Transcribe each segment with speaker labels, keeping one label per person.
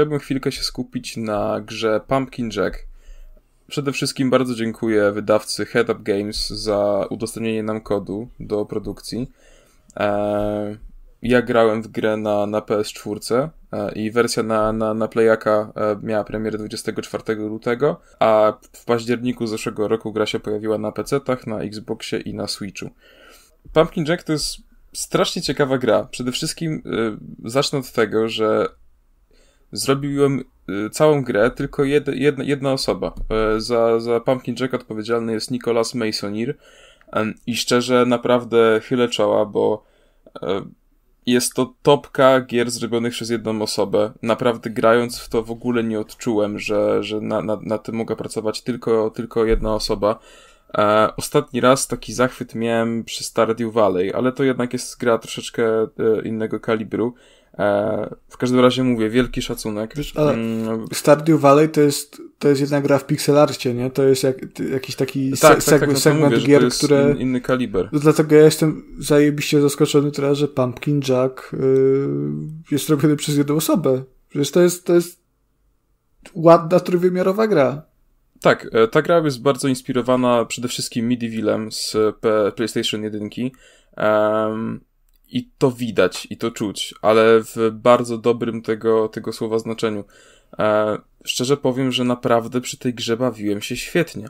Speaker 1: chciałbym chwilkę się skupić na grze Pumpkin Jack. Przede wszystkim bardzo dziękuję wydawcy Head Up Games za udostępnienie nam kodu do produkcji. E, ja grałem w grę na, na PS4 e, i wersja na, na, na Playaka e, miała premierę 24 lutego, a w październiku zeszłego roku gra się pojawiła na PC-tach, na Xboxie i na Switchu. Pumpkin Jack to jest strasznie ciekawa gra. Przede wszystkim zacznę od tego, że zrobiłem y, całą grę tylko jedna, jedna osoba. Y, za, za Pumpkin Jack odpowiedzialny jest Nicolas Masonir i szczerze naprawdę chylę czoła, bo y, jest to topka gier zrobionych przez jedną osobę. Naprawdę grając w to w ogóle nie odczułem, że, że na, na, na tym mogę pracować tylko, tylko jedna osoba. E, ostatni raz taki zachwyt miałem przy Stardew Valley, ale to jednak jest gra troszeczkę e, innego kalibru. E, w każdym razie mówię, wielki szacunek. Wiesz, ale mm,
Speaker 2: Stardew Valley to jest, to jest jedna gra w pixelarcie, nie? To jest jak, jakiś taki tak, se tak, tak, no segment mówię, gier, które... inny kaliber. Dlatego ja jestem zajebiście zaskoczony teraz, że Pumpkin Jack y, jest robiony przez jedną osobę. Przecież to jest, to jest ładna, trójwymiarowa gra.
Speaker 1: Tak, e, ta gra jest bardzo inspirowana przede wszystkim Medievalem z PlayStation 1. Um, i to widać, i to czuć, ale w bardzo dobrym tego, tego słowa znaczeniu. E, szczerze powiem, że naprawdę przy tej grze bawiłem się świetnie.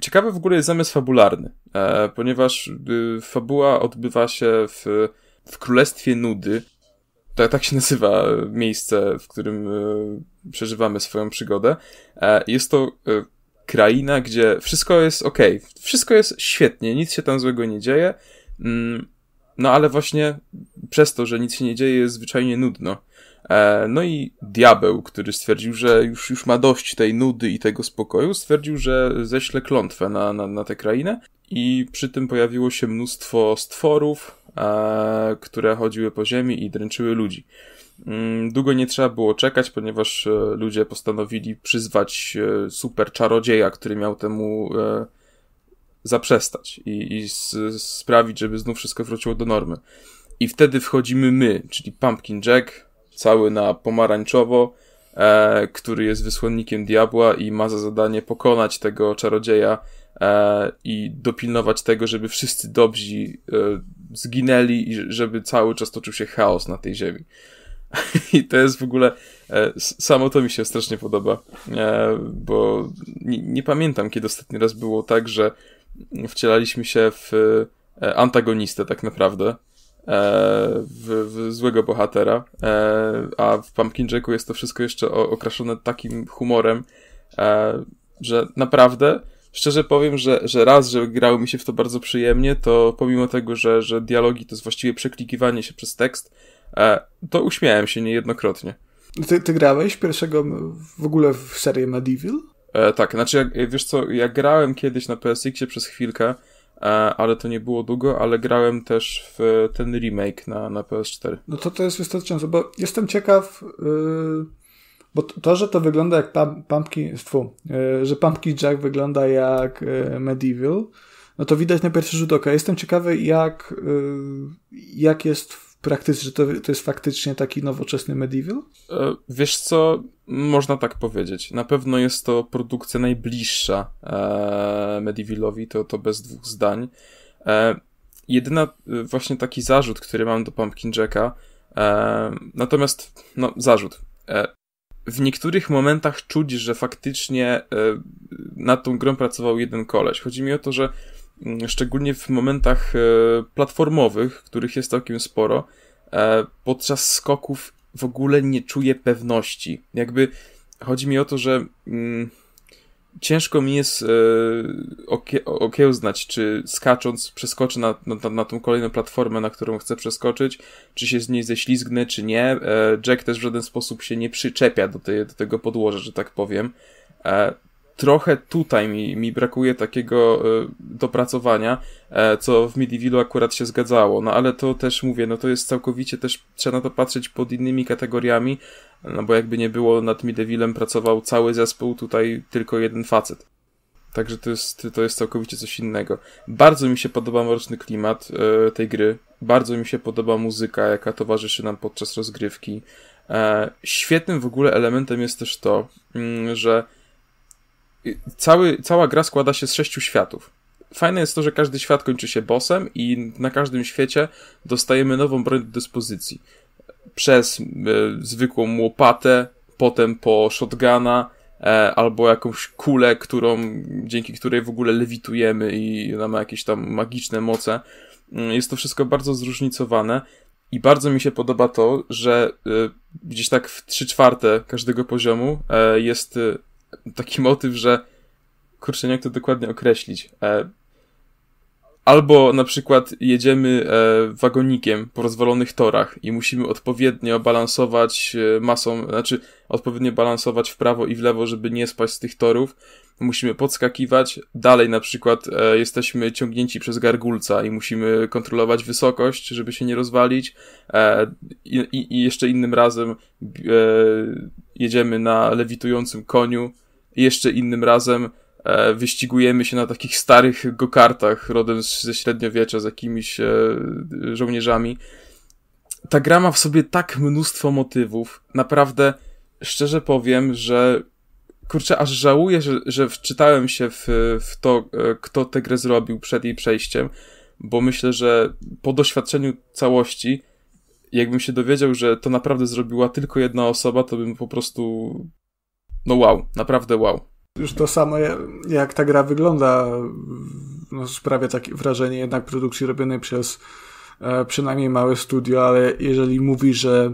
Speaker 1: Ciekawy w ogóle jest zamysł fabularny, e, ponieważ y, fabuła odbywa się w, w Królestwie Nudy. Tak, tak się nazywa miejsce, w którym y, przeżywamy swoją przygodę. E, jest to y, kraina, gdzie wszystko jest ok, wszystko jest świetnie, nic się tam złego nie dzieje. Mm, no ale właśnie przez to, że nic się nie dzieje, jest zwyczajnie nudno. E, no i diabeł, który stwierdził, że już, już ma dość tej nudy i tego spokoju, stwierdził, że ześle klątwę na, na, na tę krainę i przy tym pojawiło się mnóstwo stworów, e, które chodziły po ziemi i dręczyły ludzi. Mm, długo nie trzeba było czekać, ponieważ e, ludzie postanowili przyzwać e, super czarodzieja, który miał temu zaprzestać i, i sprawić, żeby znów wszystko wróciło do normy. I wtedy wchodzimy my, czyli Pumpkin Jack, cały na pomarańczowo, e, który jest wysłannikiem diabła i ma za zadanie pokonać tego czarodzieja e, i dopilnować tego, żeby wszyscy dobrzy e, zginęli i żeby cały czas toczył się chaos na tej ziemi. I to jest w ogóle. E, samo to mi się strasznie podoba, e, bo nie, nie, pamiętam, kiedy ostatni raz było tak, że wcielaliśmy się w e, antagonistę tak naprawdę, e, w, w złego bohatera, e, a w Pumpkin Jacku jest to wszystko jeszcze okraszone takim humorem, że naprawdę szczerze powiem, że, że raz, że grało mi się w to bardzo przyjemnie, to pomimo tego, że, że dialogi to jest właściwie przeklikiwanie się przez tekst, to uśmiałem się niejednokrotnie.
Speaker 2: Ty, ty grałeś pierwszego w ogóle w serię Medieval?
Speaker 1: E, tak, znaczy, jak, e, wiesz co, ja grałem kiedyś na PSX-ie przez chwilkę, e, ale to nie było długo, ale grałem też w ten remake na, na PS4.
Speaker 2: No to to jest wystarczające, bo jestem ciekaw, yy, bo to, że to wygląda jak pump, Pumpkin, stwu, yy, że Pumpkin Jack wygląda jak yy, Medieval, no to widać na pierwszy rzut oka. Jestem ciekawy, jak, y, jak jest praktycznie, że to, to jest faktycznie taki nowoczesny medieval?
Speaker 1: E, wiesz co, można tak powiedzieć. Na pewno jest to produkcja najbliższa e, medievalowi, to, to bez dwóch zdań. E, jedyna e, właśnie taki zarzut, który mam do Pumpkin Jacka, e, natomiast, no, zarzut. E, w niektórych momentach czuć, że faktycznie e, nad tą grą pracował jeden koleś. Chodzi mi o to, że Mm, szczególnie w momentach e, platformowych, których jest całkiem sporo, e, podczas skoków w ogóle nie czuję pewności. Jakby chodzi mi o to, że mm, ciężko mi jest e, okiełznać, czy skacząc przeskoczę na, na, na tą kolejną platformę, na którą chcę przeskoczyć, czy się z niej ześlizgnę, czy nie. E, Jack też w żaden sposób się nie przyczepia do, tej, do tego podłoża, że tak powiem. E, trochę tutaj mi, mi brakuje takiego e, dopracowania, e, co w Medievalu akurat się zgadzało. No ale to też mówię, no to jest całkowicie też trzeba na to patrzeć pod innymi kategoriami, no bo jakby nie było nad Medievalem pracował cały zespół, tutaj tylko jeden facet. Także to jest, to jest całkowicie coś innego. Bardzo mi się podoba mroczny klimat e, tej gry. Bardzo mi się podoba muzyka, jaka towarzyszy nam podczas rozgrywki. E, świetnym w ogóle elementem jest też to, m, mm, że cały, cała gra składa się z sześciu światów. Fajne jest to, że każdy świat kończy się bossem i na każdym świecie dostajemy nową broń do dyspozycji. Przez e, zwykłą łopatę, potem po shotguna, e, albo jakąś kulę, którą, dzięki której w ogóle lewitujemy i ona ma jakieś tam magiczne moce. Mm, jest to wszystko bardzo zróżnicowane. I bardzo mi się podoba to, że e, gdzieś tak w 3 czwarte każdego poziomu e, jest e, taki motyw, że kurczę, nie jak to dokładnie określić. E, albo na przykład jedziemy e, wagonikiem po rozwalonych torach i musimy odpowiednio balansować e, masą, znaczy odpowiednio balansować w prawo i w lewo, żeby nie spaść z tych torów. Musimy podskakiwać. Dalej na przykład e, jesteśmy ciągnięci przez gargulca i musimy kontrolować wysokość, żeby się nie rozwalić. E, i, I jeszcze innym razem e, jedziemy na lewitującym koniu jeszcze innym razem e, wyścigujemy się na takich starych gokartach rodem z, ze średniowiecza z jakimiś e, żołnierzami. Ta gra ma w sobie tak mnóstwo motywów. Naprawdę, szczerze powiem, że kurczę, aż żałuję, że, że wczytałem się w, w to, e, kto tę grę zrobił przed jej przejściem, bo myślę, że po doświadczeniu całości, jakbym się dowiedział, że to naprawdę zrobiła tylko jedna osoba, to bym po prostu no wow, naprawdę wow.
Speaker 2: Już to samo, jak ta gra wygląda, no, sprawia takie wrażenie jednak produkcji robionej przez e, przynajmniej małe studio, ale jeżeli mówi, że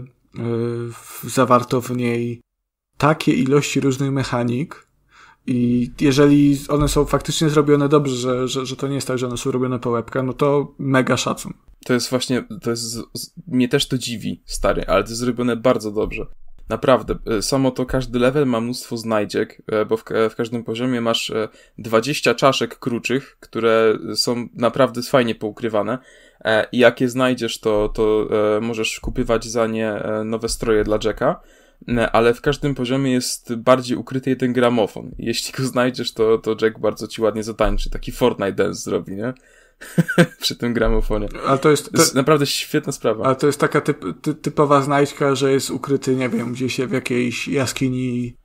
Speaker 2: e, zawarto w niej takie ilości różnych mechanik, i jeżeli one są faktycznie zrobione dobrze, że, że, że to nie jest tak, że one są robione po łebka, no to mega szacun.
Speaker 1: To jest właśnie, to jest, mnie też to dziwi, stary, ale to jest zrobione bardzo dobrze. Naprawdę, e, samo to każdy level ma mnóstwo znajdziek, e, bo w, w każdym poziomie masz 20 e, czaszek kruczych, które są naprawdę fajnie poukrywane. I jak je znajdziesz, to, to możesz kupywać za nie nowe stroje dla Jacka ale w każdym poziomie jest bardziej ukryty jeden gramofon. Jeśli go znajdziesz, to, to Jack bardzo ci ładnie zatańczy, taki Fortnite dance zrobi, nie? przy tym gramofonie. A to jest, to, jest naprawdę świetna sprawa. A to jest taka typ, ty, typowa znajdźka, że jest ukryty, nie wiem, gdzieś w jakiejś
Speaker 2: jaskini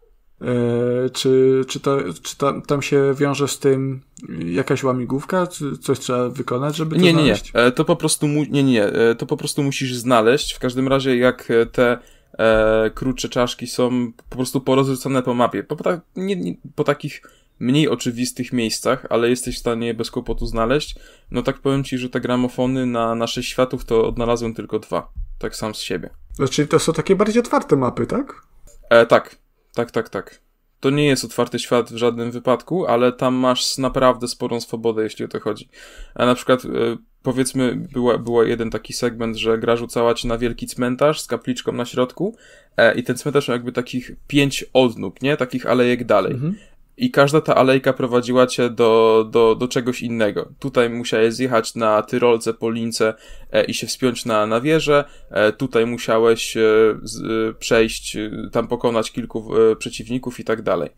Speaker 2: e, czy, czy, to, czy tam, tam się wiąże z tym jakaś łamigłówka? Czy coś trzeba wykonać, żeby to nie, znaleźć?
Speaker 1: Nie, nie, e, to po prostu mu, nie, nie, e, to po prostu musisz znaleźć. W każdym razie jak te e, krótsze czaszki są po prostu porozrzucone po mapie. Po, po, nie, nie, po takich mniej oczywistych miejscach, ale jesteś w stanie je bez kłopotu znaleźć, no tak powiem ci, że te gramofony na nasze światów to odnalazłem tylko dwa. Tak sam z siebie.
Speaker 2: Znaczy to są takie bardziej otwarte mapy, tak?
Speaker 1: E, tak, tak, tak, tak. To nie jest otwarty świat w żadnym wypadku, ale tam masz naprawdę sporą swobodę, jeśli o to chodzi. A na przykład. E, powiedzmy, była, była jeden taki segment, że gra rzucała ci na wielki cmentarz z kapliczką na środku e, i ten cmentarz miał jakby takich pięć odnóg, nie? Takich alejek dalej. Mhm i każda ta alejka prowadziła cię do, do, do czegoś innego. Tutaj musiałeś zjechać na Tyrolce, Polince e, i się wspiąć na, na wieżę, e, tutaj musiałeś e, z, e, przejść, e, tam pokonać kilku e, przeciwników i tak dalej.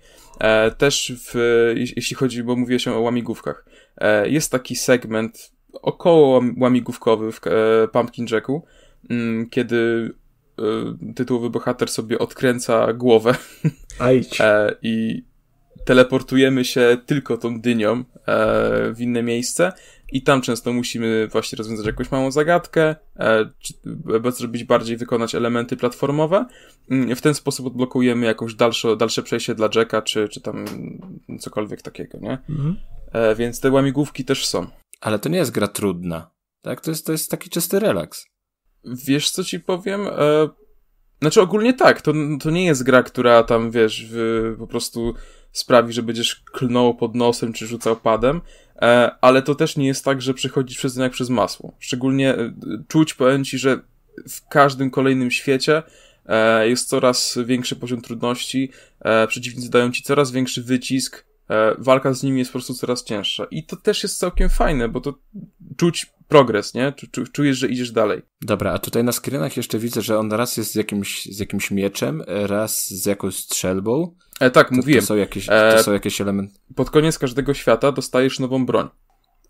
Speaker 1: Też w, jeśli chodzi, bo mówię się o łamigłówkach, jest taki segment około łamigłówkowy w Pumpkin Jacku, m, mm, kiedy tytułowy bohater sobie odkręca głowę Ajć. i teleportujemy się tylko tą dynią e, w inne miejsce i tam często musimy właśnie rozwiązać jakąś małą zagadkę, e, czy, e, zrobić bardziej, wykonać elementy platformowe. Mm, w ten sposób odblokujemy jakąś dalsze, dalsze przejście dla Jacka, czy, czy tam cokolwiek takiego, nie? Mhm. E, więc te łamigłówki też są. Ale to nie jest gra trudna, tak? To jest, to jest taki czysty relaks. Wiesz, co ci powiem? E, znaczy ogólnie tak, to, to nie jest gra, która tam, wiesz, w, po prostu sprawi, że będziesz klnął pod nosem czy rzucał padem, e, ale to też nie jest tak, że przechodzić przez nią jak przez masło. Szczególnie e, czuć, powiem ci, że w każdym kolejnym świecie e, jest coraz większy poziom trudności, przeciwnicy dają ci coraz większy wycisk, walka z nimi jest po prostu coraz cięższa. I to też jest całkiem fajne, bo to czuć progres, nie? Czujesz, że idziesz dalej. Dobra, a tutaj na screenach jeszcze widzę, że on raz jest z jakimś, z jakimś mieczem, raz z jakąś strzelbą. E, tak, to, mówiłem. To są jakieś, to e, są jakieś elementy. Pod koniec każdego świata dostajesz nową broń.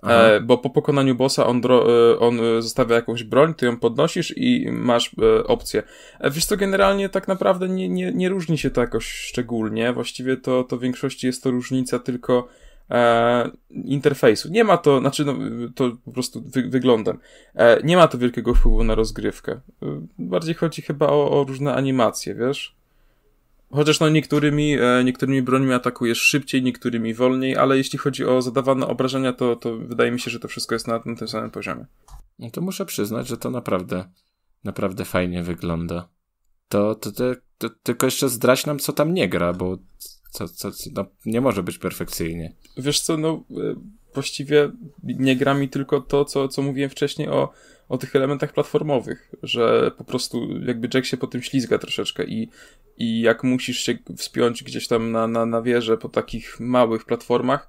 Speaker 1: E, bo po pokonaniu bossa on, dro, e, on e, zostawia jakąś broń, ty ją podnosisz i masz e, opcję. E, wiesz co, generalnie tak naprawdę nie, nie, nie różni się to jakoś szczególnie. Właściwie to, to w większości jest to różnica tylko e, interfejsu. Nie ma to, znaczy no, to po prostu wy, wyglądem. E, nie ma to wielkiego wpływu na rozgrywkę. E, bardziej chodzi chyba o, o różne animacje, wiesz? Chociaż no niektórymi, e, niektórymi brońmi atakujesz szybciej, niektórymi wolniej, ale jeśli chodzi o zadawane obrażenia, to, to wydaje mi się, że to wszystko jest na, na tym samym poziomie. No to muszę przyznać, że to naprawdę, naprawdę fajnie wygląda. To, to, to, to tylko jeszcze zdrać nam, co tam nie gra, bo co, co, no, nie może być perfekcyjnie. Wiesz co, no e, właściwie nie gra mi tylko to, co, co mówiłem wcześniej o, o tych elementach platformowych, że po prostu jakby Jack się po tym ślizga troszeczkę i, i jak musisz się wspiąć gdzieś tam na, na, na wieżę po takich małych platformach,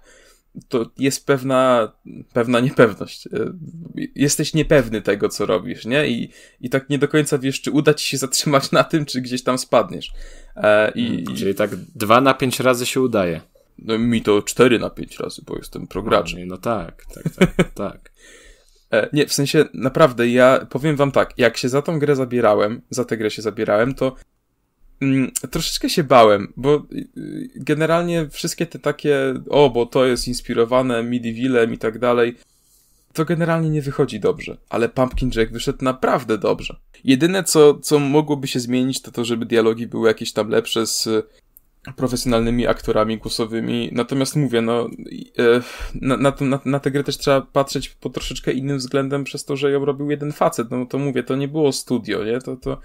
Speaker 1: to jest pewna, pewna niepewność. E, jesteś niepewny tego, co robisz, nie? I, i tak nie do końca wiesz, czy uda ci się zatrzymać na tym, czy gdzieś tam spadniesz. E, mm, i, Czyli tak dwa na pięć razy się udaje. No mi to cztery na pięć razy, bo jestem programem. No, no tak, tak, tak, tak. E, nie, w sensie naprawdę ja powiem wam tak, jak się za tą grę zabierałem, za tę grę się zabierałem, to Mm, troszeczkę się bałem, bo y, y, generalnie wszystkie te takie, o, bo to jest inspirowane Medievalem i tak dalej, to generalnie nie wychodzi dobrze, ale Pumpkin Jack wyszedł naprawdę dobrze. Jedyne, co, co mogłoby się zmienić, to to, żeby dialogi były jakieś tam lepsze z y, profesjonalnymi aktorami głosowymi. Natomiast mówię, no, e, na, na, na, na tę grę też trzeba patrzeć po troszeczkę innym względem, przez to, że ją robił jeden facet. No to mówię, to nie było studio, nie? To, to,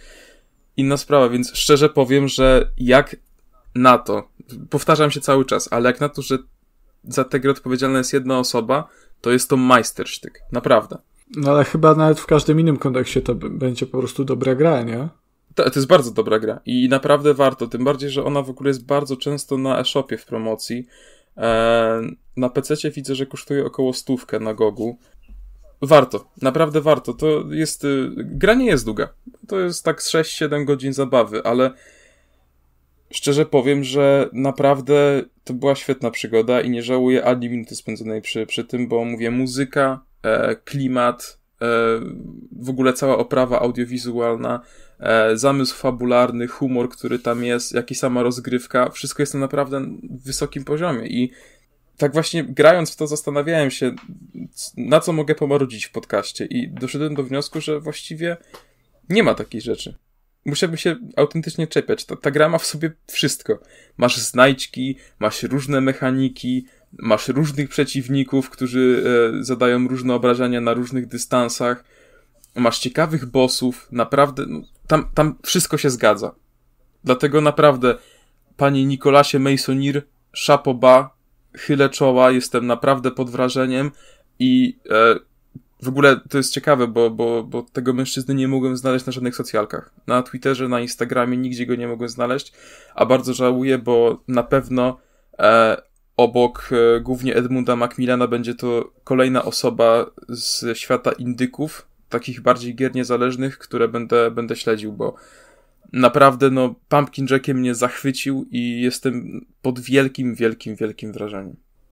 Speaker 1: inna sprawa, więc szczerze powiem, że jak na to, powtarzam się cały czas, ale jak na to, że za tę grę odpowiedzialna jest jedna osoba, to jest to majstersztyk. Naprawdę.
Speaker 2: No ale chyba nawet w każdym innym kontekście to będzie po prostu dobra gra, nie?
Speaker 1: To, to jest bardzo dobra gra i naprawdę warto, tym bardziej, że ona w ogóle jest bardzo często na e-shopie w promocji. Eee, na PC widzę, że kosztuje około stówkę na gogu. Warto, naprawdę warto. To jest. Y, gra nie jest długa. To jest tak 6-7 godzin zabawy, ale szczerze powiem, że naprawdę to była świetna przygoda i nie żałuję ani minuty spędzonej przy, przy tym, bo mówię, muzyka, e, klimat, e, w ogóle cała oprawa audiowizualna, e, zamysł fabularny, humor, który tam jest, jak i sama rozgrywka, wszystko jest na naprawdę wysokim poziomie i tak właśnie grając w to zastanawiałem się, na co mogę pomarudzić w podcaście i doszedłem do wniosku, że właściwie nie ma takiej rzeczy. Musiałbym się autentycznie czepiać. Ta, ta gra ma w sobie wszystko. Masz znajdźki, masz różne mechaniki, masz różnych przeciwników, którzy e, zadają różne obrażenia na różnych dystansach. Masz ciekawych bossów, naprawdę, no, tam, tam wszystko się zgadza. Dlatego naprawdę, panie Nikolasie Masonir, chapeau bas, chylę czoła, jestem naprawdę pod wrażeniem i e, w ogóle to jest ciekawe, bo, bo, bo tego mężczyzny nie mogłem znaleźć na żadnych socjalkach. Na Twitterze, na Instagramie nigdzie go nie mogłem znaleźć, a bardzo żałuję, bo na pewno e, obok e, głównie Edmunda Macmillana będzie to kolejna osoba z świata indyków, takich bardziej gier niezależnych, które będę, będę śledził, bo naprawdę no, Pumpkin Jackie mnie zachwycił i jestem pod wielkim, wielkim, wielkim wrażeniem.